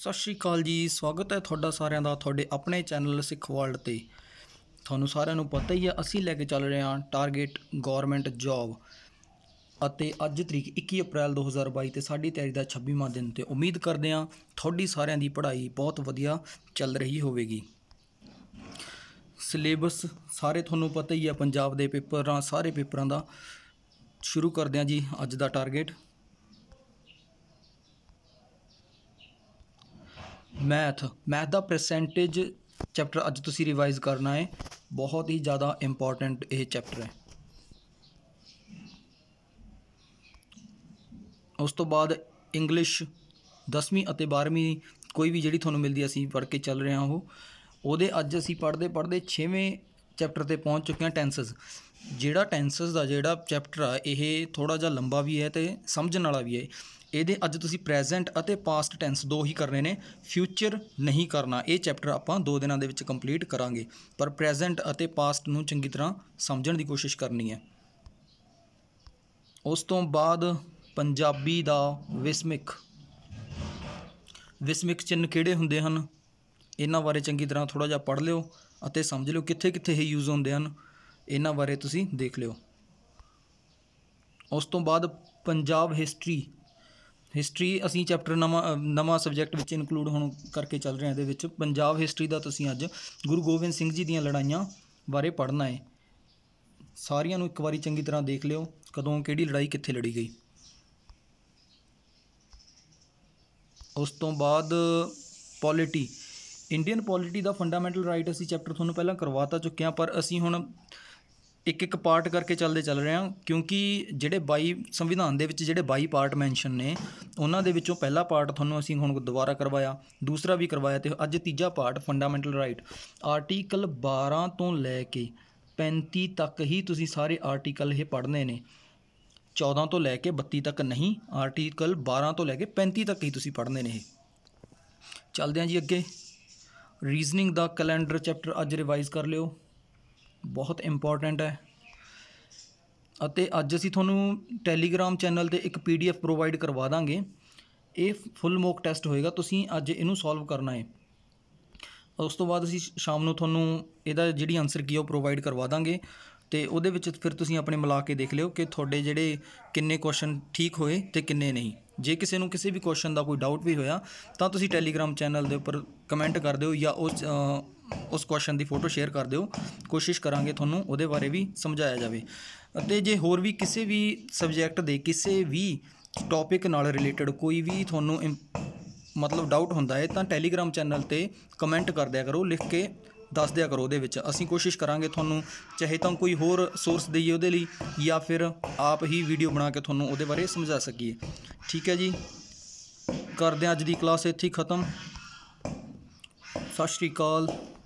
ਸਤਿ ਸ਼੍ਰੀ ਅਕਾਲ ਜੀ ਸਵਾਗਤ ਹੈ ਤੁਹਾਡਾ ਸਾਰਿਆਂ ਦਾ ਤੁਹਾਡੇ ਆਪਣੇ ਚੈਨਲ ਸਿੱਖ ਵਰਲਡ ਤੇ ਤੁਹਾਨੂੰ ਸਾਰਿਆਂ ਨੂੰ ਪਤਾ ਹੀ ਹੈ ਅਸੀਂ ਲੈ ਕੇ ਚੱਲ ਰਹੇ ਹਾਂ ਟਾਰਗੇਟ ਗਵਰਨਮੈਂਟ ਜੌਬ ਅਤੇ ਅੱਜ ਤਰੀਕ 21 ਅਪ੍ਰੈਲ 2022 ਤੇ ਸਾਡੀ ਤਿਆਰੀ ਦਾ 26ਵਾਂ ਦਿਨ ਤੇ ਉਮੀਦ ਕਰਦੇ ਹਾਂ ਤੁਹਾਡੀ ਸਾਰਿਆਂ ਦੀ ਪੜ੍ਹਾਈ ਬਹੁਤ ਵਧੀਆ ਚੱਲ ਰਹੀ ਹੋਵੇਗੀ ਸਿਲੇਬਸ ਸਾਰੇ ਤੁਹਾਨੂੰ ਪਤਾ ਹੀ ਹੈ ਪੰਜਾਬ ਦੇ ਪੇਪਰਾਂ ਸਾਰੇ ਪੇਪਰਾਂ ਦਾ ਸ਼ੁਰੂ ਕਰਦੇ ਹਾਂ ਜੀ ਅੱਜ ਦਾ ਟਾਰਗੇਟ ਮੈਥ ਮੈਥ ਦਾ ਪਰਸੈਂਟੇਜ ਚੈਪਟਰ ਅੱਜ ਤੁਸੀਂ ਰਿਵਾਈਜ਼ ਕਰਨਾ ਹੈ ਬਹੁਤ ਹੀ ਜ਼ਿਆਦਾ ਇੰਪੋਰਟੈਂਟ ਇਹ ਚੈਪਟਰ ਹੈ ਉਸ ਤੋਂ ਬਾਅਦ ਇੰਗਲਿਸ਼ 10ਵੀਂ ਅਤੇ 12ਵੀਂ ਕੋਈ ਵੀ ਜਿਹੜੀ ਤੁਹਾਨੂੰ ਮਿਲਦੀ ਅਸੀਂ ਪੜ੍ਹ ਕੇ ਚੱਲ ਰਹੇ ਹਾਂ ਉਹ ਉਹਦੇ ਅੱਜ ਅਸੀਂ ਪੜ੍ਹਦੇ ਪੜ੍ਹਦੇ 6ਵੇਂ ਚੈਪਟਰ ਤੇ ਪਹੁੰਚ ਚੁੱਕੇ ਹਾਂ ਟੈਂਸਸ ਜਿਹੜਾ ਟੈਂਸਸ ਦਾ ਜਿਹੜਾ ਚੈਪਟਰ ਆ ਇਹ ਥੋੜਾ ਜਿਹਾ ਲੰਬਾ ਵੀ ਹੈ ਤੇ ਸਮਝਣ ਵਾਲਾ ਵੀ ਹੈ ਇਹਦੇ ਅੱਜ ਤੁਸੀਂ ਪ੍ਰੈਜ਼ੈਂਟ ਅਤੇ ਪਾਸਟ ਟੈਂਸ ਦੋ ਹੀ ਕਰਨੇ ਨੇ ਫਿਊਚਰ ਨਹੀਂ ਕਰਨਾ ਇਹ ਚੈਪਟਰ ਆਪਾਂ ਦੋ ਦਿਨਾਂ ਦੇ ਵਿੱਚ ਕੰਪਲੀਟ ਕਰਾਂਗੇ ਪਰ ਪ੍ਰੈਜ਼ੈਂਟ ਅਤੇ ਪਾਸਟ ਨੂੰ ਚੰਗੀ ਤਰ੍ਹਾਂ ਸਮਝਣ ਦੀ ਕੋਸ਼ਿਸ਼ ਕਰਨੀ ਹੈ ਉਸ ਤੋਂ ਬਾਅਦ ਪੰਜਾਬੀ ਦਾ ਵਿਸਮਿਕ ਵਿਸਮਿਕ ਚਿੰਨ ਕਿਹੜੇ ਹੁੰਦੇ ਹਨ ਇਹਨਾਂ ਬਾਰੇ ਚੰਗੀ ਤਰ੍ਹਾਂ ਥੋੜਾ ਜਿਹਾ ਪੜ੍ਹ ਲਿਓ ਅਤੇ ਸਮਝ ਲਿਓ ਕਿੱਥੇ-ਕਿੱਥੇ ਇਹ ਯੂਜ਼ ਹੁੰਦੇ ਹਨ ਇਹਨਾਂ ਬਾਰੇ ਤੁਸੀਂ ਦੇਖ ਲਿਓ ਉਸ ਤੋਂ ਬਾਅਦ ਪੰਜਾਬ ਹਿਸਟਰੀ ਹਿਸਟਰੀ ਅਸੀਂ ਚੈਪਟਰ ਨਵਾਂ ਨਵਾਂ ਸਬਜੈਕਟ ਵਿੱਚ ਇਨਕਲੂਡ ਹੋਣ ਕਰਕੇ ਚੱਲ ਰਹੇ ਹਾਂ ਇਹਦੇ ਵਿੱਚ ਪੰਜਾਬ ਹਿਸਟਰੀ ਦਾ ਤੁਸੀਂ ਅੱਜ ਗੁਰੂ ਗੋਬਿੰਦ ਸਿੰਘ ਜੀ ਦੀਆਂ ਲੜਾਈਆਂ ਬਾਰੇ ਪੜ੍ਹਨਾ ਹੈ ਸਾਰੀਆਂ ਨੂੰ ਇੱਕ ਵਾਰੀ ਚੰਗੀ ਤਰ੍ਹਾਂ ਦੇਖ ਲਿਓ ਕਦੋਂ ਕਿਹੜੀ ਲੜਾਈ ਕਿੱਥੇ ਲੜੀ ਗਈ ਉਸ ਤੋਂ ਬਾਅਦ ਪੋਲਿਟੀ ਇੰਡੀਅਨ ਪੋਲਿਟੀ ਦਾ ਫੰਡਾਮੈਂਟਲ ਰਾਈਟ ਅਸੀਂ ਚੈਪਟਰ ਤੁਹਾਨੂੰ ਪਹਿਲਾਂ ਕਰਵਾਤਾ ਚੁੱਕੇ ਹਾਂ ਪਰ ਅਸੀਂ ਹੁਣ ਇੱਕ ਇੱਕ ਪਾਰਟ ਕਰਕੇ ਚੱਲਦੇ ਚੱਲ ਰਹੇ ਹਾਂ ਕਿਉਂਕਿ ਜਿਹੜੇ 22 ਸੰਵਿਧਾਨ ਦੇ ਵਿੱਚ ਜਿਹੜੇ 22 ਪਾਰਟ ਮੈਂਸ਼ਨ ਨੇ ਉਹਨਾਂ ਦੇ ਵਿੱਚੋਂ ਪਹਿਲਾ ਪਾਰਟ ਤੁਹਾਨੂੰ ਅਸੀਂ ਹੁਣ ਦੁਬਾਰਾ ਕਰਵਾਇਆ ਦੂਸਰਾ ਵੀ ਕਰਵਾਇਆ ਤੇ ਅੱਜ ਤੀਜਾ ਪਾਰਟ ਫੰਡਾਮੈਂਟਲ ਰਾਈਟ ਆਰਟੀਕਲ 12 ਤੋਂ ਲੈ ਕੇ 35 ਤੱਕ ਹੀ ਤੁਸੀਂ ਸਾਰੇ ਆਰਟੀਕਲ ਇਹ ਪੜ੍ਹਨੇ ਨੇ 14 ਤੋਂ ਲੈ ਕੇ 32 ਤੱਕ ਨਹੀਂ ਆਰਟੀਕਲ 12 ਤੋਂ ਲੈ ਕੇ 35 ਤੱਕ ਹੀ ਤੁਸੀਂ ਪੜ੍ਹਨੇ ਨੇ ਇਹ ਚੱਲਦੇ ਹਾਂ ਜੀ ਅੱਗੇ ਰੀਜ਼ਨਿੰਗ ਦਾ ਕੈਲੰਡਰ ਚੈਪਟਰ ਅੱਜ ਰਿਵਾਈਜ਼ ਕਰ ਲਿਓ ਬਹੁਤ ਇੰਪੋਰਟੈਂਟ ਹੈ ਅਤੇ ਅੱਜ ਅਸੀਂ ਤੁਹਾਨੂੰ ਟੈਲੀਗ੍ਰਾਮ ਚੈਨਲ ਤੇ ਇੱਕ ਪੀਡੀਐਫ ਪ੍ਰੋਵਾਈਡ ਕਰਵਾ ਦਾਂਗੇ ਇਹ ਫੁੱਲ ਮੋਕ ਟੈਸਟ ਹੋਏਗਾ ਤੁਸੀਂ ਅੱਜ ਇਹਨੂੰ ਸੋਲਵ ਕਰਨਾ ਹੈ ਉਸ ਤੋਂ ਬਾਅਦ ਅਸੀਂ ਸ਼ਾਮ ਨੂੰ ਤੁਹਾਨੂੰ ਇਹਦਾ ਜਿਹੜੀ ਆਨਸਰ ਕੀ ਉਹ ਪ੍ਰੋਵਾਈਡ ਕਰਵਾ ਦਾਂਗੇ ਤੇ ਉਹਦੇ ਵਿੱਚ ਫਿਰ ਤੁਸੀਂ ਆਪਣੇ ਮਿਲਾ ਕੇ ਦੇਖ ਲਿਓ ਕਿ ਤੁਹਾਡੇ ਜਿਹੜੇ ਕਿੰਨੇ ਕੁਐਸਚਨ ਠੀਕ ਹੋਏ ਤੇ ਕਿੰਨੇ ਨਹੀਂ ਜੇ ਕਿਸੇ ਨੂੰ ਕਿਸੇ ਵੀ ਕੁਐਸਚਨ ਦਾ ਕੋਈ ਡਾਊਟ ਵੀ ਹੋਇਆ ਤਾਂ ਤੁਸੀਂ ਟੈਲੀਗ੍ਰਾਮ ਚੈਨਲ ਦੇ ਉੱਪਰ ਕਮੈਂਟ ਕਰ ਦਿਓ ਜਾਂ ਉਸ ਉਸ ਕੁਐਸਚਨ ਦੀ ਫੋਟੋ ਸ਼ੇਅਰ ਕਰ ਦਿਓ ਕੋਸ਼ਿਸ਼ ਕਰਾਂਗੇ ਤੁਹਾਨੂੰ ਉਹਦੇ ਬਾਰੇ ਵੀ ਸਮਝਾਇਆ ਜਾਵੇ ਅਤੇ ਜੇ ਹੋਰ ਵੀ ਕਿਸੇ ਵੀ ਸਬਜੈਕਟ ਦੇ ਕਿਸੇ ਵੀ ਟੌਪਿਕ ਨਾਲ ਰਿਲੇਟਡ ਕੋਈ ਵੀ ਤੁਹਾਨੂੰ ਮਤਲਬ ਡਾਊਟ ਹੁੰਦਾ ਹੈ ਤਾਂ ਟੈਲੀਗ੍ਰਾਮ ਚੈਨਲ ਤੇ ਕਮੈਂਟ ਕਰ ਦਿਆ ਕਰੋ ਲਿਖ ਕੇ ਦੱਸ ਦਿਆ ਕਰੋ ਉਹਦੇ ਵਿੱਚ ਅਸੀਂ ਕੋਸ਼ਿਸ਼ ਕਰਾਂਗੇ ਤੁਹਾਨੂੰ ਚਾਹੇ ਤਾਂ ਕੋਈ ਹੋਰ ਸੋਰਸ ਦੇਈਏ ਉਹਦੇ ਲਈ ਜਾਂ ਫਿਰ ਆਪ ਹੀ ਵੀਡੀਓ ਬਣਾ ਕੇ ਤੁਹਾਨੂੰ ਉਹਦੇ ਬਾਰੇ ਸਮਝਾ ਸਕੀਏ ਠੀਕ ਹੈ ਜੀ ਕਰਦੇ ਹਾਂ ਅੱਜ ਦੀ ਕਲਾਸ ਇੱਥੇ ਖਤਮ ਸਤਿ ਸ਼੍ਰੀ ਅਕਾਲ